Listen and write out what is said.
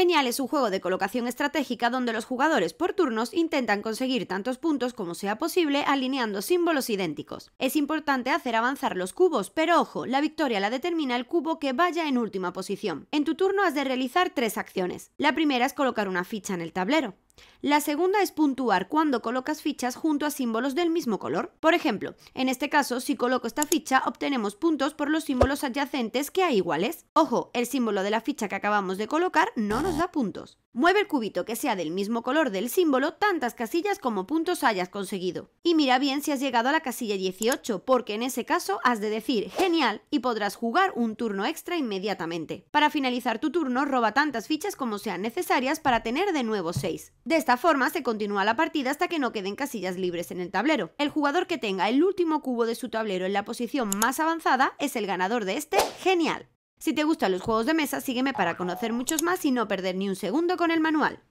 Genial es un juego de colocación estratégica donde los jugadores por turnos intentan conseguir tantos puntos como sea posible alineando símbolos idénticos. Es importante hacer avanzar los cubos, pero ojo, la victoria la determina el cubo que vaya en última posición. En tu turno has de realizar tres acciones. La primera es colocar una ficha en el tablero. La segunda es puntuar cuando colocas fichas junto a símbolos del mismo color. Por ejemplo, en este caso, si coloco esta ficha, obtenemos puntos por los símbolos adyacentes que hay iguales. Ojo, el símbolo de la ficha que acabamos de colocar no nos da puntos. Mueve el cubito que sea del mismo color del símbolo tantas casillas como puntos hayas conseguido. Y mira bien si has llegado a la casilla 18, porque en ese caso has de decir genial y podrás jugar un turno extra inmediatamente. Para finalizar tu turno, roba tantas fichas como sean necesarias para tener de nuevo 6. De esta forma se continúa la partida hasta que no queden casillas libres en el tablero. El jugador que tenga el último cubo de su tablero en la posición más avanzada es el ganador de este genial. Si te gustan los juegos de mesa, sígueme para conocer muchos más y no perder ni un segundo con el manual.